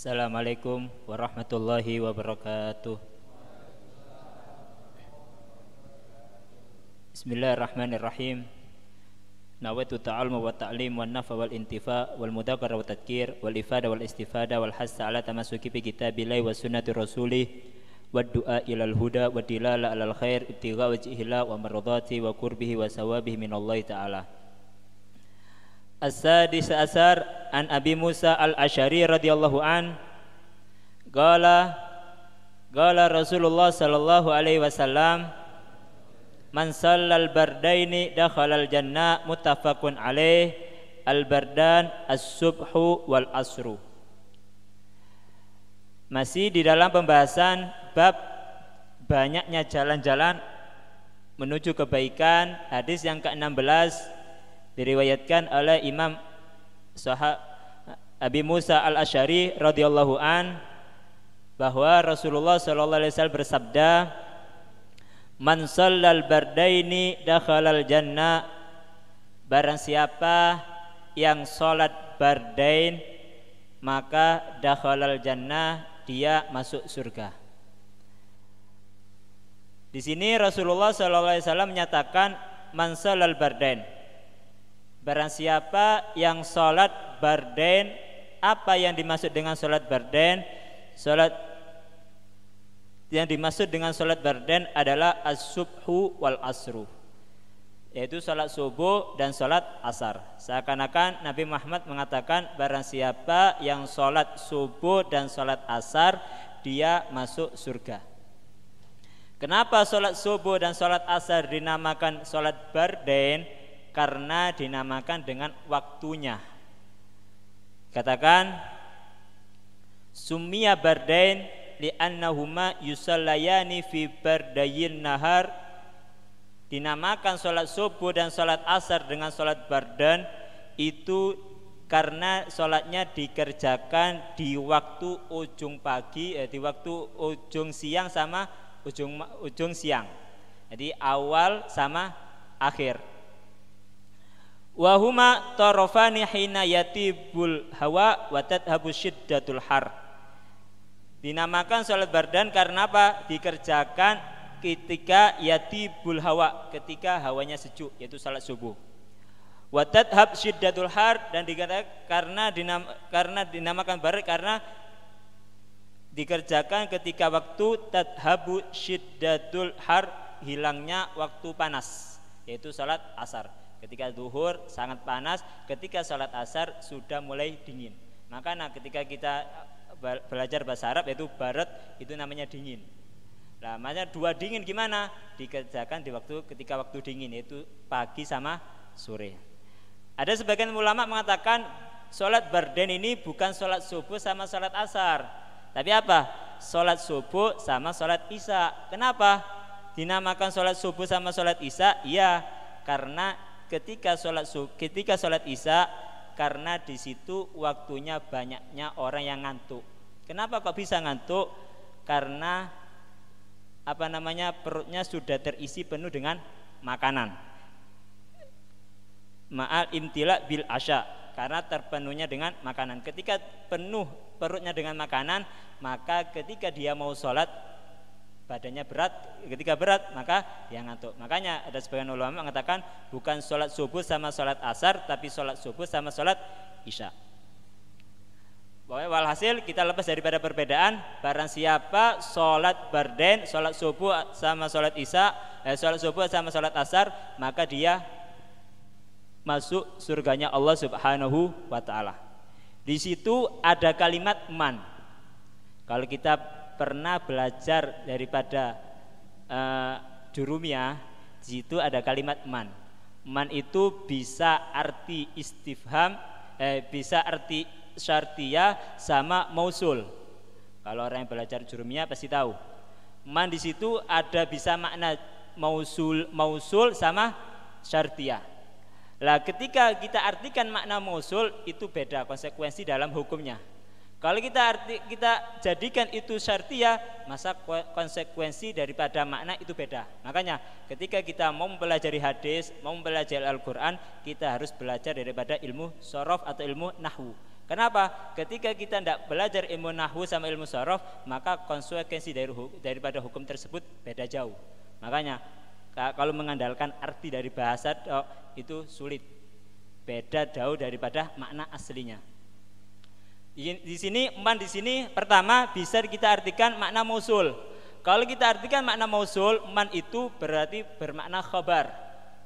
Assalamualaikum warahmatullahi wabarakatuh. Bismillahirrahmanirrahim. Nawaitu ta'almu wa ta'lim wa nafa wal intifa wal mudakara wa tadkir wal ifada wal istifada wal hassa ala tamasuki bi kitabillahi wa sunnati rasulih wa du'a ilal huda wa dilala alal khair wa wajhihila wa maradati wa kurbihi wa sawabihi minallahi ta'ala. As-sadis asar an Abi Musa al-Ashari radhiyallahu an qala qala Rasulullah sallallahu alaihi wasallam man sallal bardaini dakhalal jannah muttafaqun alaih al-bardan as-subhu wal asru masih di dalam pembahasan bab banyaknya jalan-jalan menuju kebaikan hadis yang ke-16 diriwayatkan oleh Imam Sahab Abi Musa al Ashari radhiyallahu an bahwa Rasulullah sallallahu alaihi wasallam bersabda Man sallal bardaini dakhalal jannah Barang siapa yang salat bardain maka dakhalal jannah dia masuk surga. Di sini Rasulullah sallallahu alaihi wasallam menyatakan man sallal bardain Barang siapa yang sholat barden Apa yang dimaksud dengan sholat barden? Sholat yang dimaksud dengan sholat barden adalah as-subhu wal asru yaitu sholat subuh dan sholat asar seakan-akan Nabi Muhammad mengatakan barang siapa yang sholat subuh dan sholat asar dia masuk surga kenapa sholat subuh dan sholat asar dinamakan sholat barden karena dinamakan dengan waktunya. Katakan Sumia bardain li'annahuma yusallayani fi bardayin nahar Dinamakan sholat subuh dan sholat asar dengan sholat bardan Itu karena sholatnya dikerjakan di waktu ujung pagi eh, Di waktu ujung siang sama ujung, ujung siang Jadi awal sama akhir Wahuma tarafani hina yatibul hawa wa tadhabu syiddatul har. Dinamakan sholat bardan karena apa? Dikerjakan ketika yatibul hawa, ketika hawanya sejuk yaitu salat subuh. Wa tadhab syiddatul har dan dikatakan karena dinam, karena dinamakan bardan karena dikerjakan ketika waktu tadhabu syiddatul har hilangnya waktu panas yaitu salat asar. Ketika duhur sangat panas, ketika sholat asar sudah mulai dingin. Maka nah ketika kita eh, belajar bahasa Arab yaitu barat itu namanya dingin. Nah, makanya dua dingin gimana? Dikerjakan di waktu ketika waktu dingin yaitu pagi sama sore. Ada sebagian ulama mengatakan sholat berden ini bukan sholat subuh sama sholat asar, tapi apa? Sholat subuh sama sholat isya. Kenapa? Dinamakan sholat subuh sama sholat isya? Iya, karena ketika sholat ketika sholat isya karena di situ waktunya banyaknya orang yang ngantuk. Kenapa kok bisa ngantuk? Karena apa namanya perutnya sudah terisi penuh dengan makanan. Ma'al imtila bil asya karena terpenuhnya dengan makanan. Ketika penuh perutnya dengan makanan, maka ketika dia mau sholat badannya berat ketika berat maka yang ngantuk makanya ada sebagian ulama mengatakan bukan sholat subuh sama sholat asar tapi sholat subuh sama sholat isya walhasil kita lepas daripada perbedaan barang siapa sholat berden, sholat subuh sama sholat isya eh, sholat subuh sama sholat asar maka dia masuk surganya Allah subhanahu wa ta'ala di situ ada kalimat man kalau kita pernah belajar daripada uh, eh, jurumia di situ ada kalimat man man itu bisa arti istifham eh, bisa arti syartiyah sama mausul kalau orang yang belajar jurumia pasti tahu man di situ ada bisa makna mausul mausul sama syartiyah lah ketika kita artikan makna mausul itu beda konsekuensi dalam hukumnya kalau kita arti, kita jadikan itu syartia, masa konsekuensi daripada makna itu beda. Makanya ketika kita mau mempelajari hadis, mau mempelajari Al-Qur'an, kita harus belajar daripada ilmu sorof atau ilmu nahwu. Kenapa? Ketika kita tidak belajar ilmu nahwu sama ilmu sorof, maka konsekuensi dari daripada hukum tersebut beda jauh. Makanya kalau mengandalkan arti dari bahasa itu sulit, beda jauh daripada makna aslinya. Di, sini man di sini pertama bisa kita artikan makna mausul. Kalau kita artikan makna mausul, man itu berarti bermakna khabar.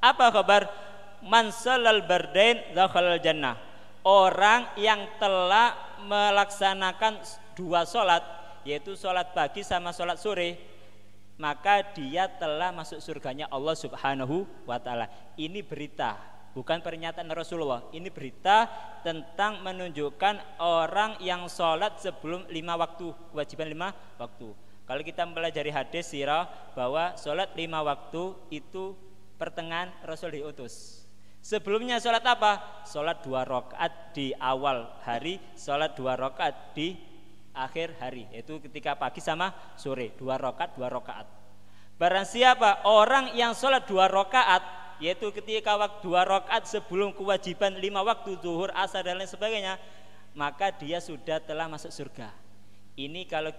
Apa khabar? Man salal bardain dakhalal jannah. Orang yang telah melaksanakan dua sholat yaitu sholat pagi sama sholat sore maka dia telah masuk surganya Allah subhanahu wa ta'ala ini berita bukan pernyataan Rasulullah. Ini berita tentang menunjukkan orang yang sholat sebelum lima waktu, kewajiban lima waktu. Kalau kita mempelajari hadis sirah bahwa sholat lima waktu itu pertengahan Rasul diutus. Sebelumnya sholat apa? Sholat dua rakaat di awal hari, sholat dua rakaat di akhir hari, yaitu ketika pagi sama sore, dua rakaat, dua rakaat. Barang siapa orang yang sholat dua rakaat yaitu ketika waktu dua rakaat sebelum kewajiban lima waktu zuhur asar dan lain sebagainya maka dia sudah telah masuk surga ini kalau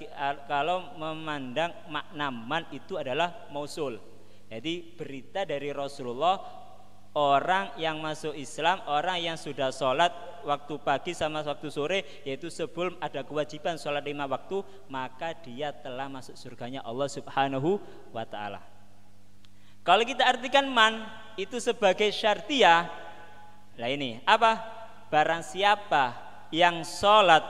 kalau memandang makna man itu adalah mausul jadi berita dari Rasulullah orang yang masuk Islam, orang yang sudah sholat waktu pagi sama waktu sore, yaitu sebelum ada kewajiban sholat lima waktu, maka dia telah masuk surganya Allah Subhanahu wa Ta'ala. Kalau kita artikan man, itu sebagai syartiyah. lah ini apa? Barang siapa yang sholat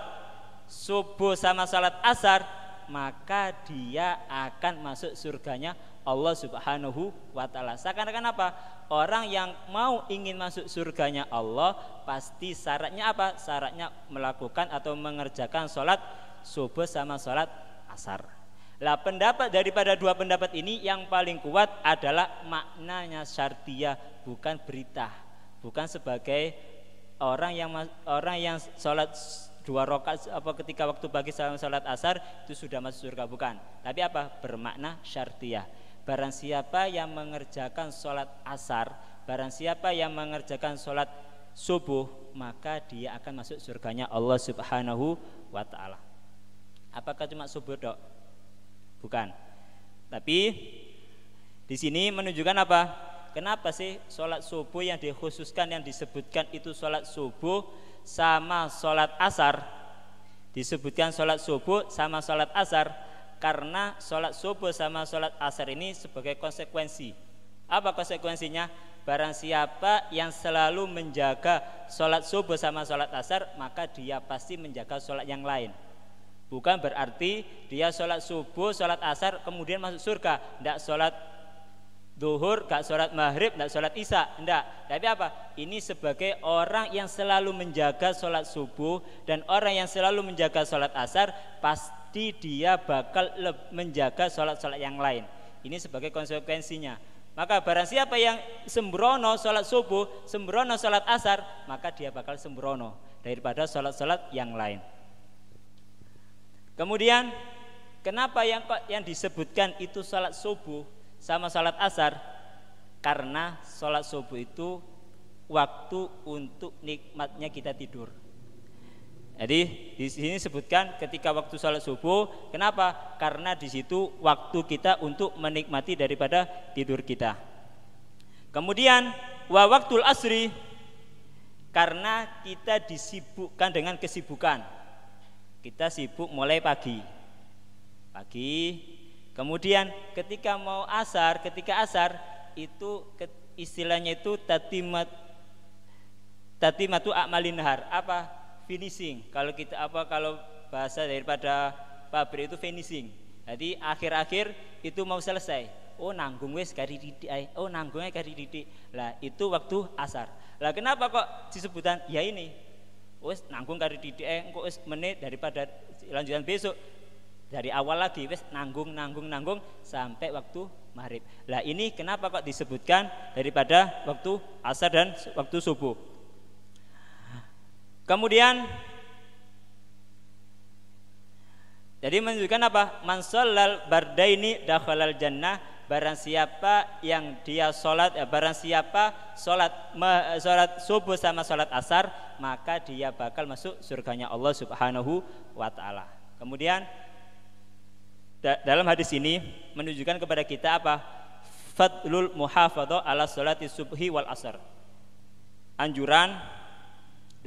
subuh sama sholat asar maka dia akan masuk surganya Allah Subhanahu wa taala. Seakan-akan apa? Orang yang mau ingin masuk surganya Allah pasti syaratnya apa? Syaratnya melakukan atau mengerjakan sholat subuh sama sholat asar. Lah pendapat daripada dua pendapat ini yang paling kuat adalah maknanya syartiyah bukan berita, bukan sebagai orang yang orang yang sholat dua rokat apa ketika waktu pagi salam sholat asar itu sudah masuk surga bukan tapi apa bermakna syartiyah barang siapa yang mengerjakan sholat asar barang siapa yang mengerjakan sholat subuh maka dia akan masuk surganya Allah subhanahu wa ta'ala apakah cuma subuh dok Bukan. Tapi di sini menunjukkan apa? Kenapa sih sholat subuh yang dikhususkan yang disebutkan itu sholat subuh sama sholat asar? Disebutkan sholat subuh sama sholat asar karena sholat subuh sama sholat asar ini sebagai konsekuensi. Apa konsekuensinya? Barang siapa yang selalu menjaga sholat subuh sama sholat asar Maka dia pasti menjaga sholat yang lain Bukan berarti dia sholat subuh, sholat asar, kemudian masuk surga. Tidak sholat duhur, gak sholat maghrib, tidak sholat isya, tidak. Tapi apa? Ini sebagai orang yang selalu menjaga sholat subuh dan orang yang selalu menjaga sholat asar, pasti dia bakal menjaga sholat-sholat yang lain. Ini sebagai konsekuensinya. Maka barang siapa yang sembrono sholat subuh, sembrono sholat asar, maka dia bakal sembrono daripada sholat-sholat yang lain. Kemudian kenapa yang yang disebutkan itu salat subuh sama salat asar? Karena salat subuh itu waktu untuk nikmatnya kita tidur. Jadi di sini sebutkan ketika waktu salat subuh, kenapa? Karena di situ waktu kita untuk menikmati daripada tidur kita. Kemudian wa waktul asri karena kita disibukkan dengan kesibukan kita sibuk mulai pagi. Pagi, kemudian ketika mau asar, ketika asar itu istilahnya itu tatimat tatimatu akmalinhar apa finishing kalau kita apa kalau bahasa daripada pabrik itu finishing jadi akhir-akhir itu mau selesai oh nanggung wes kari didik oh nanggungnya kari didik lah itu waktu asar lah kenapa kok disebutan ya ini wes nanggung karo didike eh, engko wes menit daripada lanjutan besok dari awal lagi wes nanggung nanggung nanggung sampai waktu maghrib. Lah ini kenapa kok disebutkan daripada waktu asar dan waktu subuh? Kemudian jadi menunjukkan apa? Man shallal bardaini dakhalal jannah barang siapa yang dia salat ya eh, barang siapa salat eh, salat subuh sama salat asar maka dia bakal masuk surganya Allah Subhanahu wa taala. Kemudian da dalam hadis ini menunjukkan kepada kita apa? Fadlul muhafadzah ala salati subhi wal asr. Anjuran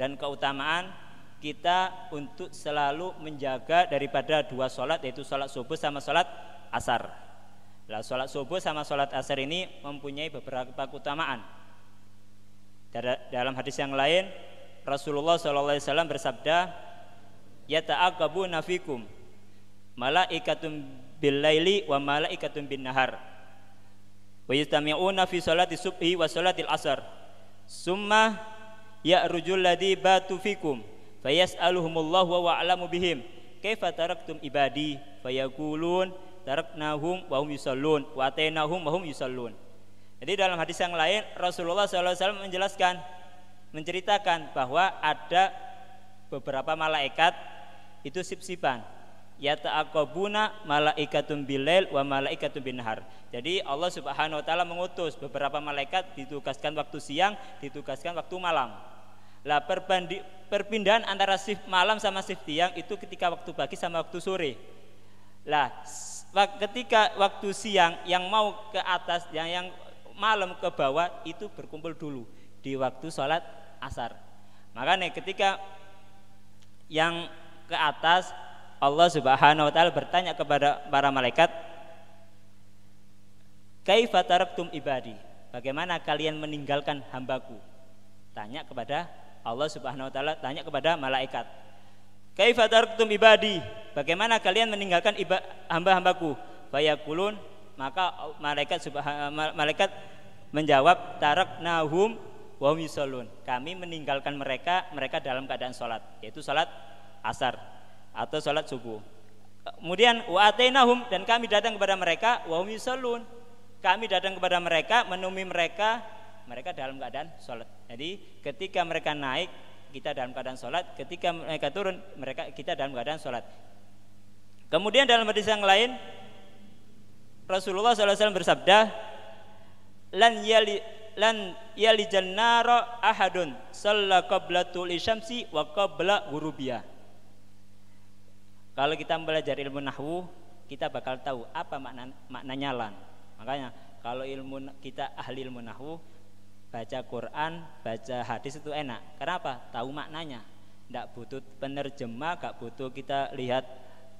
dan keutamaan kita untuk selalu menjaga daripada dua salat yaitu salat subuh sama salat asar. Lah salat subuh sama salat asar ini mempunyai beberapa keutamaan dalam hadis yang lain Rasulullah SAW bersabda, "Yata'aqabu nafikum malaikatum bil laili wa malaikatum bin nahar." Wa yastami'una fi salati subhi wa salatil asar. Summa ya'rujul ladzi batu fikum fayas'aluhumullahu wa wa'lamu bihim. Kaifa taraktum ibadi fayakulun taraknahum wa hum yusallun wa atainahum wa hum yusallun. Jadi dalam hadis yang lain Rasulullah SAW menjelaskan menceritakan bahwa ada beberapa malaikat itu sipsipan ya ta'akobuna malaikatun bilail wa malaikatun binhar. Jadi Allah Subhanahu wa taala mengutus beberapa malaikat ditugaskan waktu siang, ditugaskan waktu malam. Lah perpindahan antara shift malam sama shift siang itu ketika waktu pagi sama waktu sore. Lah ketika waktu siang yang mau ke atas yang yang malam ke bawah itu berkumpul dulu di waktu sholat asar. maka nih ketika yang ke atas Allah Subhanahu wa taala bertanya kepada para malaikat, kaifataraktum ibadi?" Bagaimana kalian meninggalkan hambaku? Tanya kepada Allah Subhanahu wa taala, tanya kepada malaikat. kaifataraktum ibadi?" Bagaimana kalian meninggalkan hamba-hambaku? Fayakulun, maka malaikat malaikat menjawab, nahum wahum yusolun. Kami meninggalkan mereka, mereka dalam keadaan sholat, yaitu sholat asar atau sholat subuh. Kemudian wa'atainahum dan kami datang kepada mereka wahum yusolun. Kami datang kepada mereka, menemui mereka, mereka dalam keadaan sholat. Jadi ketika mereka naik, kita dalam keadaan sholat. Ketika mereka turun, mereka kita dalam keadaan sholat. Kemudian dalam hadis yang lain, Rasulullah SAW bersabda, lan lan yali nara ahadun salla qabla tuli syamsi wa qabla ghurubiyah kalau kita belajar ilmu nahwu kita bakal tahu apa makna maknanya lan makanya kalau ilmu kita ahli ilmu nahwu baca Quran baca hadis itu enak kenapa tahu maknanya tidak butuh penerjemah gak butuh kita lihat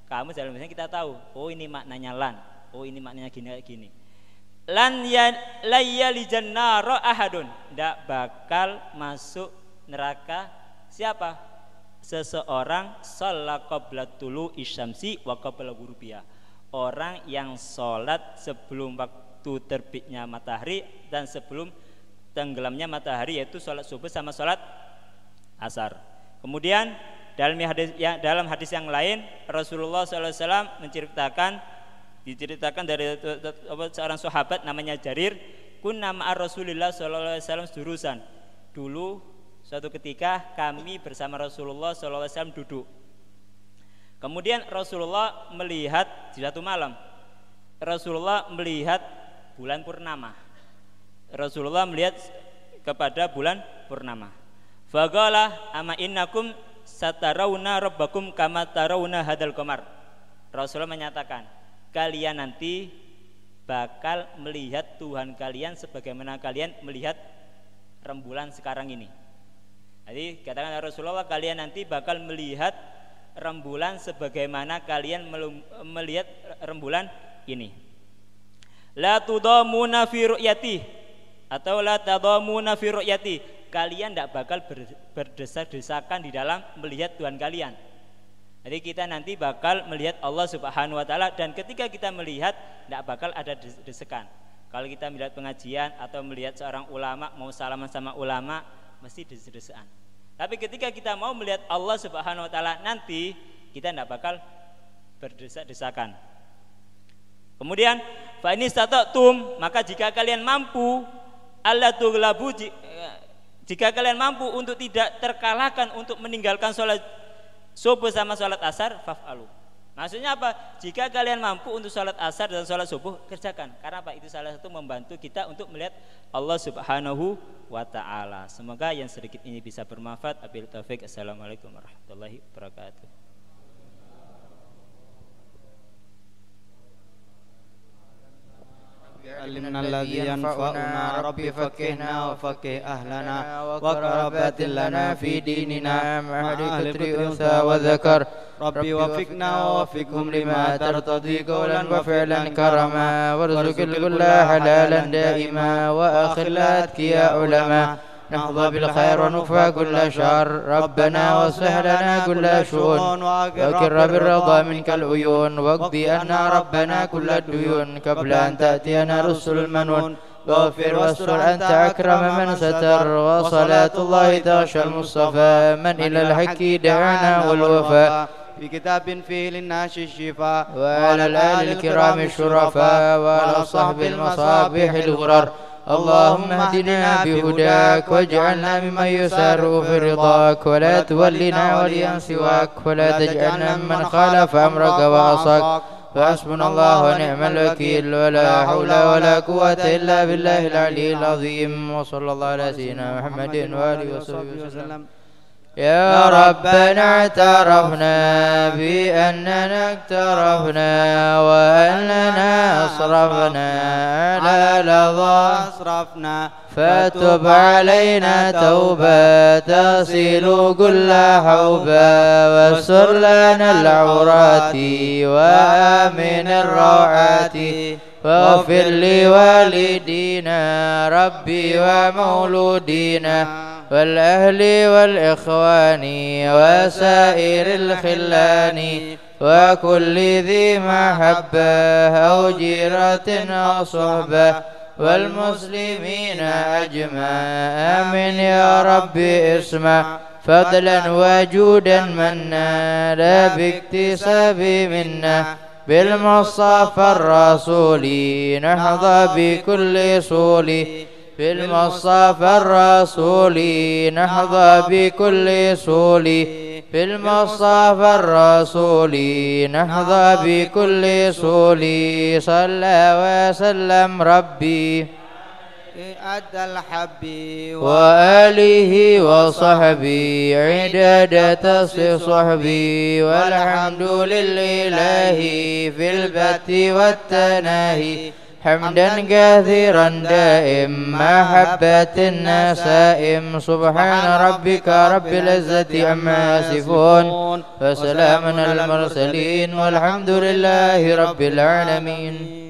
kamu dalam kita tahu oh ini maknanya lan oh ini maknanya gini gini lan ya, layalijan ahadun tidak bakal masuk neraka siapa seseorang sholat qabla tulu isyamsi wa qabla orang yang sholat sebelum waktu terbitnya matahari dan sebelum tenggelamnya matahari yaitu sholat subuh sama sholat asar kemudian dalam hadis, ya, dalam hadis yang lain Rasulullah SAW menceritakan diceritakan dari seorang sahabat namanya Jarir kunna ar Rasulillah sallallahu alaihi wasallam jurusan dulu suatu ketika kami bersama Rasulullah sallallahu alaihi wasallam duduk kemudian Rasulullah melihat di satu malam Rasulullah melihat bulan purnama Rasulullah melihat kepada bulan purnama faqala ama innakum satarawna rabbakum kama tarawna hadal komar Rasulullah menyatakan kalian nanti bakal melihat Tuhan kalian sebagaimana kalian melihat rembulan sekarang ini. Jadi katakan ya Rasulullah kalian nanti bakal melihat rembulan sebagaimana kalian melihat rembulan ini. La tudamuna fi ru'yati atau la tadamuna fi ru'yati. Kalian tidak bakal berdesak-desakan di dalam melihat Tuhan kalian. Jadi kita nanti bakal melihat Allah Subhanahu wa taala dan ketika kita melihat tidak bakal ada desekan. Kalau kita melihat pengajian atau melihat seorang ulama mau salaman sama ulama mesti desekan Tapi ketika kita mau melihat Allah Subhanahu wa taala nanti kita tidak bakal berdesak-desakan. Kemudian fa ini tum maka jika kalian mampu Allah eh, jika kalian mampu untuk tidak terkalahkan untuk meninggalkan sholat subuh sama sholat asar fafalu maksudnya apa jika kalian mampu untuk sholat asar dan sholat subuh kerjakan karena apa itu salah satu membantu kita untuk melihat Allah subhanahu wa ta'ala semoga yang sedikit ini bisa bermanfaat abil taufik assalamualaikum warahmatullahi wabarakatuh علمنا الذي ينفعنا ربي فكهنا وفكه أهلنا وقربات لنا في ديننا مع ذكر أنثى وذكر ربي وفقنا ووفقهم لما ترتضي قولا وفعلا كرما وارزق الكل حلالا دائما وأخلاتك يا علماء نحظى بالخير ونكفى كل شر ربنا واصلح لنا كل شؤون وكر بالرضا منك العيون واقضي أنا ربنا كل الديون قبل أن تأتينا رسل المنون واغفر واستر أنت أكرم من ستر وصلاة الله تغشى المصطفى من إلى الحق دعانا والوفاء في كتاب فيه للناس الشفاء وعلى الآل الكرام الشرفاء وعلى صحب المصابيح الغرر اللهم اهدنا بهداك واجعلنا ممن يسار في رضاك ولا تولنا وليا سواك ولا تجعلنا ممن خالف امرك وعصاك فحسبنا الله نعم ونعم الوكيل ولا حول ولا قوة إلا بالله العلي العظيم وصلى الله على سيدنا محمد وآله وصحبه وسلم يا ربنا اعترفنا بأننا اقترفنا وأننا أصرفنا على لظى أصرفنا فتب علينا توبة تصل كل حوبة واستر لنا العورات وآمن الروعات واغفر لوالدينا ربي ومولودينا والأهل والإخوان وسائر الخلان وكل ذي محبة أو جيرة أو صحبة والمسلمين أجمع آمين يا ربي اسمع فضلا وجودا منا لا باكتساب منا بالمصطفى الرسولي نحظى بكل في بالمصطفى الرسولي نحظى بكل صولي بالمصطفى الرسولي نهضى بكل صولي صلى وسلم ربي أدى الحب وآله وصحبي عدادة تصف صحبي والحمد لله في البت والتناهي حمدا كثيرا دائم محبة النسائم سبحان ربك رب العزة عما يصفون فسلام على المرسلين والحمد لله رب العالمين